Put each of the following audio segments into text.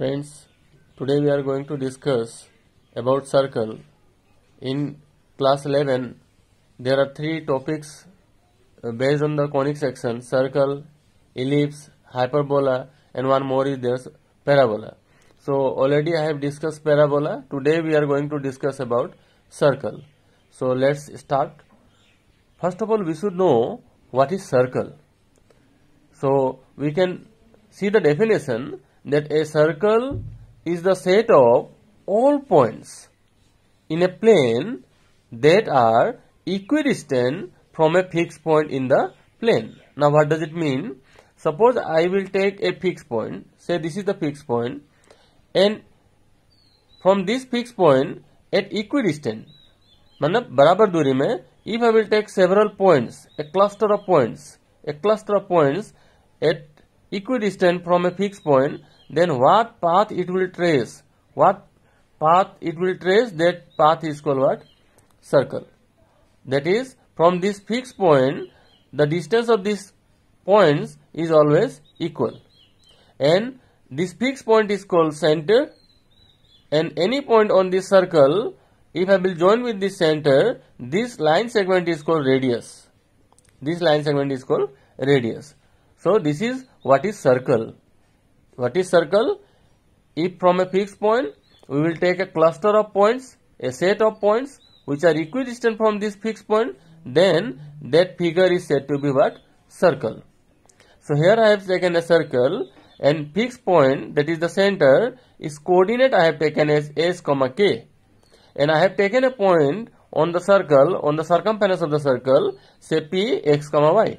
Friends, today we are going to discuss about circle. In class 11, there are three topics uh, based on the conic section, circle, ellipse, hyperbola and one more is there, parabola. So already I have discussed parabola, today we are going to discuss about circle. So let's start. First of all, we should know what is circle. So we can see the definition that a circle is the set of all points in a plane that are equidistant from a fixed point in the plane. Now what does it mean? Suppose I will take a fixed point, say this is the fixed point and from this fixed point at equidistant मतलब बराबर दूरी में if I will take several points, a cluster of points, a cluster of points at equidistant from a fixed point, then what path it will trace? What path it will trace? That path is called what? Circle. That is, from this fixed point, the distance of these points is always equal. And this fixed point is called center. And any point on this circle, if I will join with this center, this line segment is called radius. This line segment is called radius. So, this is what is circle. What is circle? If from a fixed point, we will take a cluster of points, a set of points which are equidistant from this fixed point, then that figure is said to be what? Circle. So here I have taken a circle and fixed point that is the center is coordinate I have taken as s comma k and I have taken a point on the circle on the circumference of the circle say p x comma y.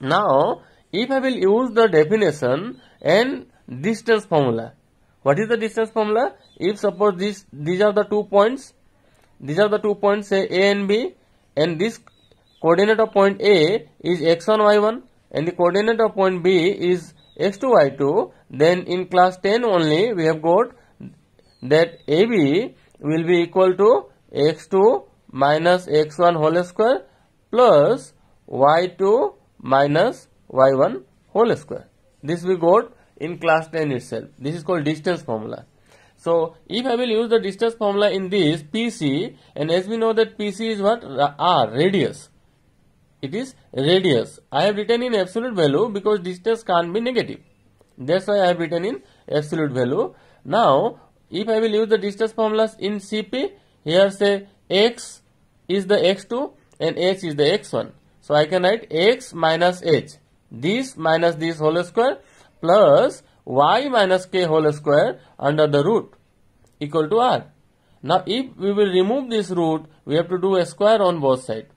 Now if I will use the definition and distance formula. What is the distance formula? If suppose this these are the two points, these are the two points say A and B, and this coordinate of point A is x1 y1 and the coordinate of point B is x2 y2, then in class 10 only we have got that AB will be equal to x2 minus x1 whole square plus y2 minus y1 whole square. This we got in class 10 itself. This is called distance formula. So, if I will use the distance formula in this PC and as we know that PC is what? R, radius. It is radius. I have written in absolute value because distance can't be negative. That's why I have written in absolute value. Now, if I will use the distance formulas in CP, here say x is the x2 and h is the x1. So, I can write x minus h this minus this whole square plus y minus k whole square under the root equal to r. Now if we will remove this root, we have to do a square on both sides.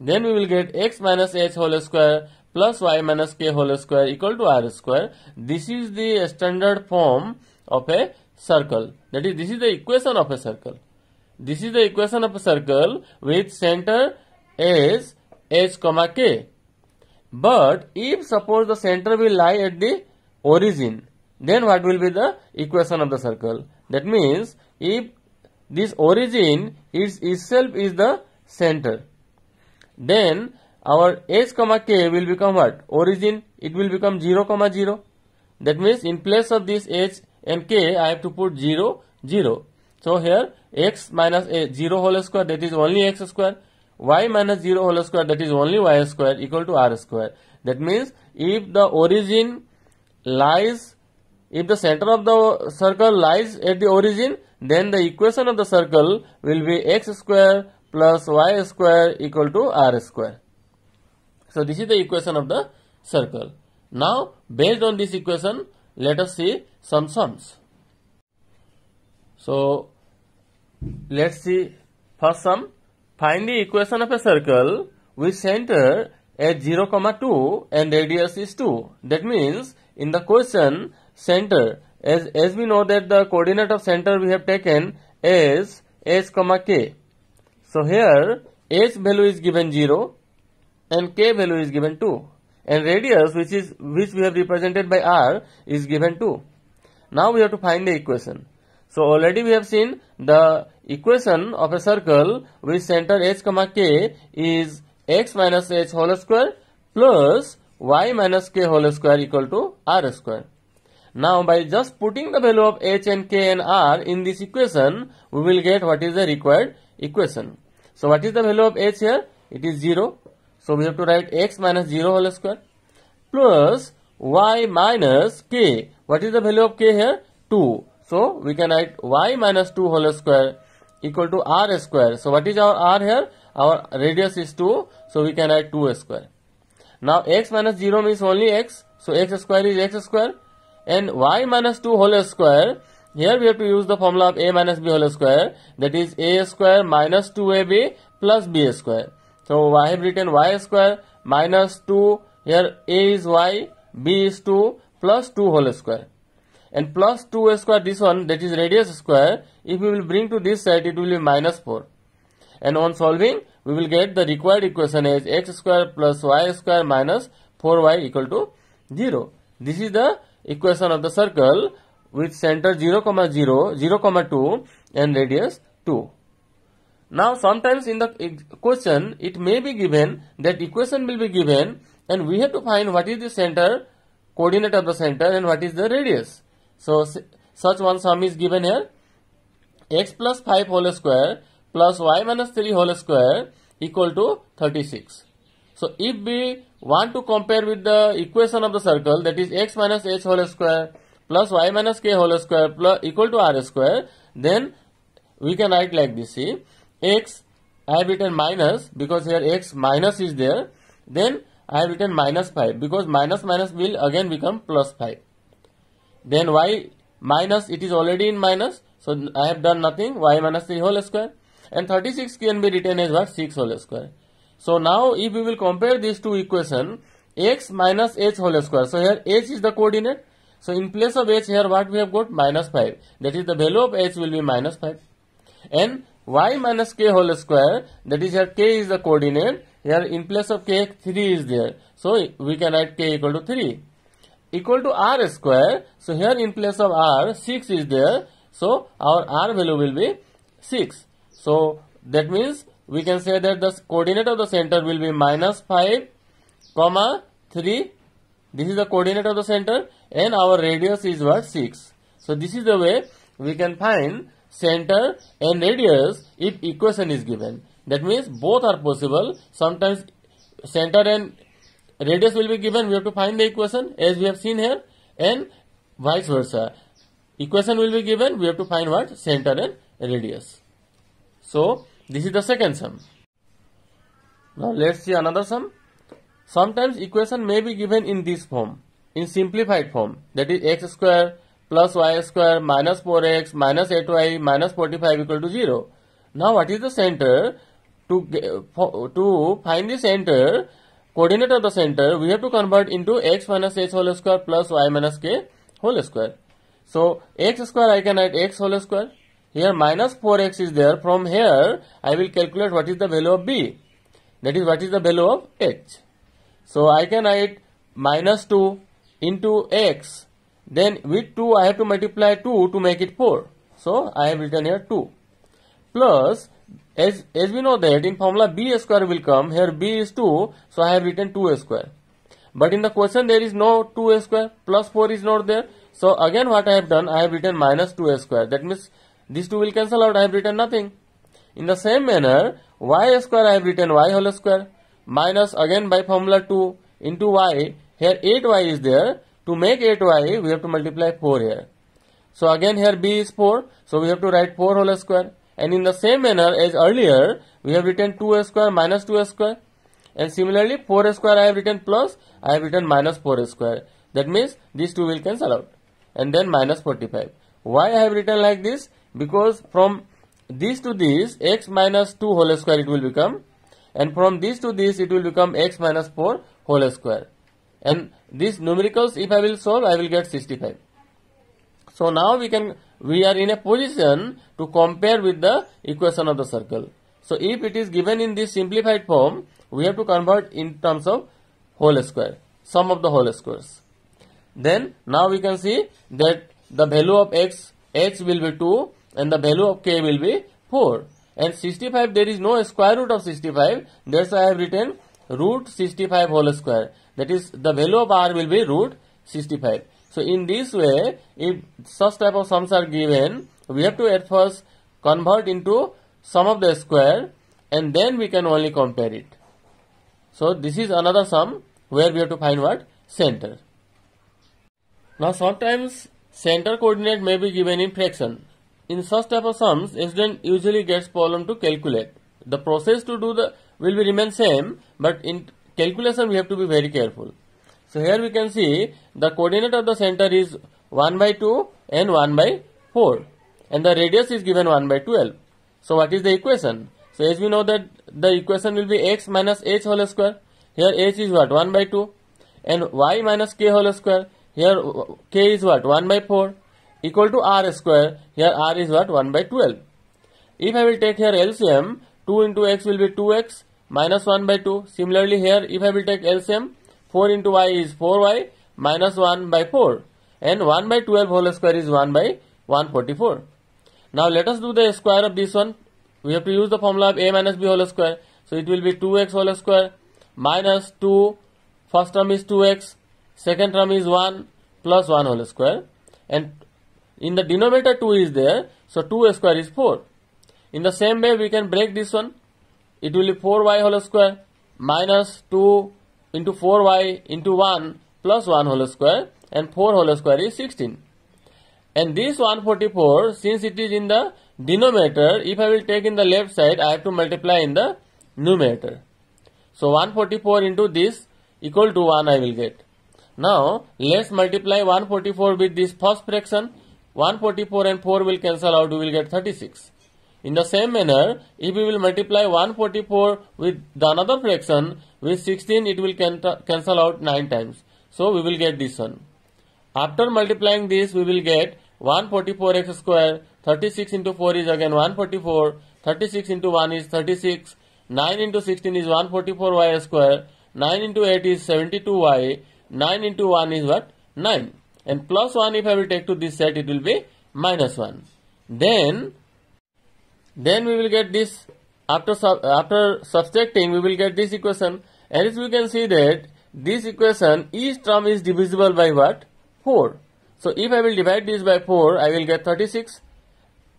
Then we will get x minus h whole square plus y minus k whole square equal to r square. This is the standard form of a circle. That is, this is the equation of a circle. This is the equation of a circle with center as h comma k but if suppose the center will lie at the origin, then what will be the equation of the circle? That means if this origin is itself is the center, then our h comma k will become what? Origin. It will become 0 comma 0. That means in place of this h and k, I have to put 0, 0. So here x minus a 0 whole square that is only x square y minus 0 whole square that is only y square equal to r square. That means if the origin lies, if the center of the circle lies at the origin, then the equation of the circle will be x square plus y square equal to r square. So this is the equation of the circle. Now based on this equation, let us see some sums. So let's see first sum Find the equation of a circle with center at 0, comma 2 and radius is 2. That means in the question center as, as we know that the coordinate of center we have taken is h comma k. So here h value is given 0 and k value is given 2 and radius which is which we have represented by r is given 2. Now we have to find the equation. So already we have seen the equation of a circle with center h comma k is x minus h whole square plus y minus k whole square equal to r square. Now by just putting the value of h and k and r in this equation, we will get what is the required equation. So what is the value of h here? It is 0. So we have to write x minus 0 whole square plus y minus k. What is the value of k here? 2. So we can write y minus 2 whole square equal to r square. So what is our r here? Our radius is 2. So we can write 2 square. Now x minus 0 means only x. So x square is x square. And y minus 2 whole square. Here we have to use the formula of a minus b whole square. That is a square minus 2ab plus b square. So I have written y square minus 2. Here a is y, b is 2 plus 2 whole square and plus 2a square this one that is radius square if we will bring to this side it will be minus 4 and on solving we will get the required equation as x square plus y square minus 4y equal to 0 this is the equation of the circle with center 0 comma 0 0 comma 2 and radius 2 now sometimes in the question it may be given that equation will be given and we have to find what is the center coordinate of the center and what is the radius so such one sum is given here x plus 5 whole square plus y minus 3 whole square equal to 36. So if we want to compare with the equation of the circle that is x minus h whole square plus y minus k whole square plus equal to r square then we can write like this see x I have written minus because here x minus is there then I have written minus 5 because minus minus will again become plus 5 then y minus it is already in minus so i have done nothing y minus 3 whole square and 36 can be written as what 6 whole square so now if we will compare these two equation x minus h whole square so here h is the coordinate so in place of h here what we have got minus 5 that is the value of h will be minus 5 and y minus k whole square that is here k is the coordinate here in place of k 3 is there so we can write k equal to 3 equal to r square. So here in place of r, 6 is there. So our r value will be 6. So that means we can say that the coordinate of the center will be minus 5 comma 3. This is the coordinate of the center and our radius is what 6. So this is the way we can find center and radius if equation is given. That means both are possible. Sometimes center and radius will be given. We have to find the equation as we have seen here and vice versa. Equation will be given. We have to find what? Center and radius. So, this is the second sum. Now, let's see another sum. Sometimes equation may be given in this form, in simplified form. That is x square plus y square minus 4x minus 8y minus 45 equal to 0. Now, what is the center? To, to find the center, coordinate of the center, we have to convert into x minus h whole square plus y minus k whole square. So, x square I can write x whole square. Here minus 4x is there. From here, I will calculate what is the value of b. That is, what is the value of h. So, I can write minus 2 into x. Then, with 2, I have to multiply 2 to make it 4. So, I have written here 2. Plus, as, as we know that in formula b square will come, here b is 2, so I have written 2a square. But in the question there is no 2a square, plus 4 is not there. So again what I have done, I have written minus 2a square. That means these two will cancel out, I have written nothing. In the same manner, y square I have written y whole square minus again by formula 2 into y. Here 8y is there. To make 8y, we have to multiply 4 here. So again here b is 4. So we have to write 4 whole square. And in the same manner as earlier, we have written 2a square minus 2a square. And similarly, 4a square I have written plus, I have written minus 4a square. That means these two will cancel out. And then minus 45. Why I have written like this? Because from this to this, x minus 2 whole square it will become. And from this to this, it will become x minus 4 whole square. And these numericals, if I will solve, I will get 65. So now we can we are in a position to compare with the equation of the circle. So if it is given in this simplified form, we have to convert in terms of whole square, sum of the whole squares. Then now we can see that the value of x, will be 2 and the value of k will be 4. And 65, there is no square root of 65, that's why I have written root 65 whole square. That is the value of r will be root 65. So in this way, if such type of sums are given, we have to at first convert into sum of the square and then we can only compare it. So this is another sum where we have to find what? Center. Now sometimes center coordinate may be given in fraction. In such type of sums, student usually gets problem to calculate. The process to do the will be remain same, but in calculation we have to be very careful. So here we can see the coordinate of the center is 1 by 2 and 1 by 4 and the radius is given 1 by 12. So what is the equation? So as we know that the equation will be x minus h whole square. Here h is what? 1 by 2 and y minus k whole square. Here k is what? 1 by 4 equal to r square. Here r is what? 1 by 12. If I will take here LCM, 2 into x will be 2x minus 1 by 2. Similarly here if I will take LCM, 4 into y is 4y minus 1 by 4 and 1 by 12 whole square is 1 by 144. Now let us do the square of this one. We have to use the formula of a minus b whole square. So it will be 2x whole square minus 2 first term is 2x second term is 1 plus 1 whole square and in the denominator 2 is there so 2 square is 4 in the same way we can break this one it will be 4y whole square minus 2 into 4y into 1 plus 1 whole square and 4 whole square is 16. And this 144 since it is in the denominator if I will take in the left side I have to multiply in the numerator. So 144 into this equal to 1 I will get. Now let's multiply 144 with this first fraction. 144 and 4 will cancel out we will get 36. In the same manner if we will multiply 144 with the another fraction with 16 it will cancel out 9 times so we will get this one after multiplying this we will get 144x square 36 into 4 is again 144 36 into 1 is 36 9 into 16 is 144y square 9 into 8 is 72y 9 into 1 is what 9 and plus 1 if I will take to this set it will be minus 1 then then we will get this after, after subtracting, we will get this equation. And as we can see that this equation, each term is divisible by what? 4. So, if I will divide this by 4, I will get 36.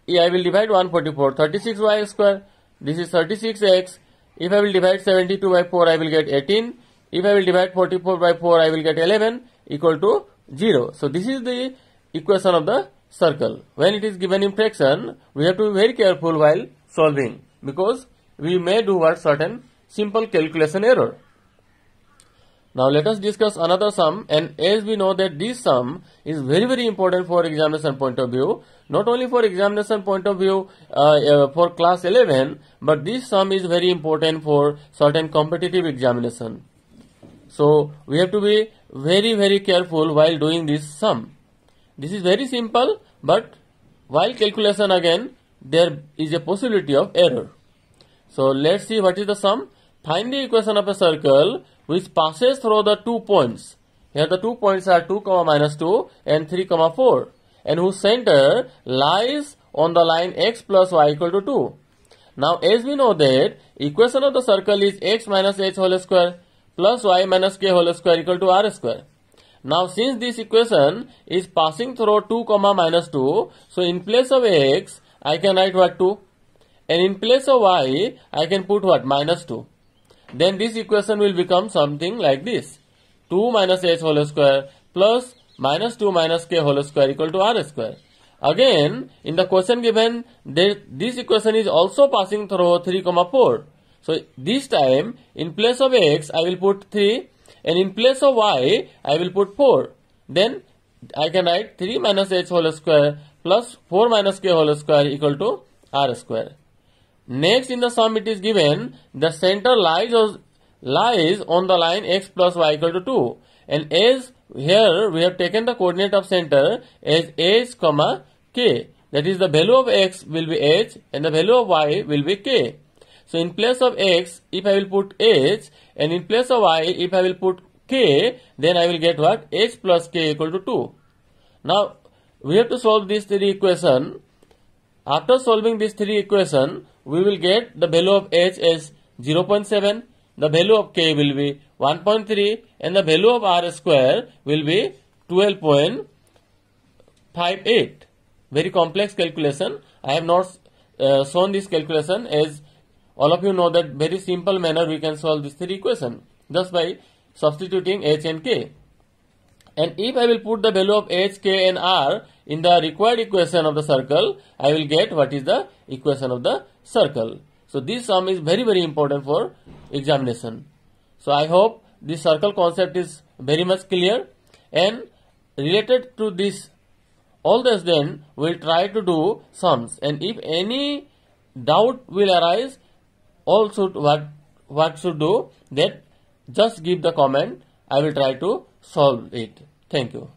I will divide 144, 36y square. This is 36x. If I will divide 72 by 4, I will get 18. If I will divide 44 by 4, I will get 11 equal to 0. So, this is the equation of the circle. When it is given in fraction, we have to be very careful while solving because we may do what certain simple calculation error. Now let us discuss another sum and as we know that this sum is very very important for examination point of view not only for examination point of view uh, uh, for class 11 but this sum is very important for certain competitive examination. So we have to be very very careful while doing this sum. This is very simple but while calculation again there is a possibility of error. So let's see what is the sum. Find the equation of a circle which passes through the two points. Here the two points are 2 comma minus 2 and 3 comma 4 and whose center lies on the line x plus y equal to 2. Now as we know that equation of the circle is x minus h whole square plus y minus k whole square equal to r square. Now since this equation is passing through 2 comma minus 2 so in place of x I can write what 2 and in place of y I can put what minus 2 then this equation will become something like this 2 minus h whole square plus minus 2 minus k whole square equal to r square again in the question given this equation is also passing through 3 comma 4 so this time in place of x I will put 3 and in place of y I will put 4 then I can write 3 minus h whole square plus 4 minus k whole square equal to r square. Next in the sum it is given the center lies, lies on the line x plus y equal to 2 and as here we have taken the coordinate of center as h comma k that is the value of x will be h and the value of y will be k. So in place of x if I will put h and in place of y if I will put k then I will get what h plus k equal to 2. Now we have to solve these three equation. After solving these three equation, we will get the value of h as 0.7, the value of k will be 1.3 and the value of r square will be 12.58. Very complex calculation. I have not uh, shown this calculation as all of you know that very simple manner we can solve this three equation just by substituting h and k. And if I will put the value of h, k and r in the required equation of the circle, I will get what is the equation of the circle. So this sum is very very important for examination. So I hope this circle concept is very much clear and related to this all this then we will try to do sums and if any doubt will arise all should what what should do that just give the comment I will try to solve it. Thank you.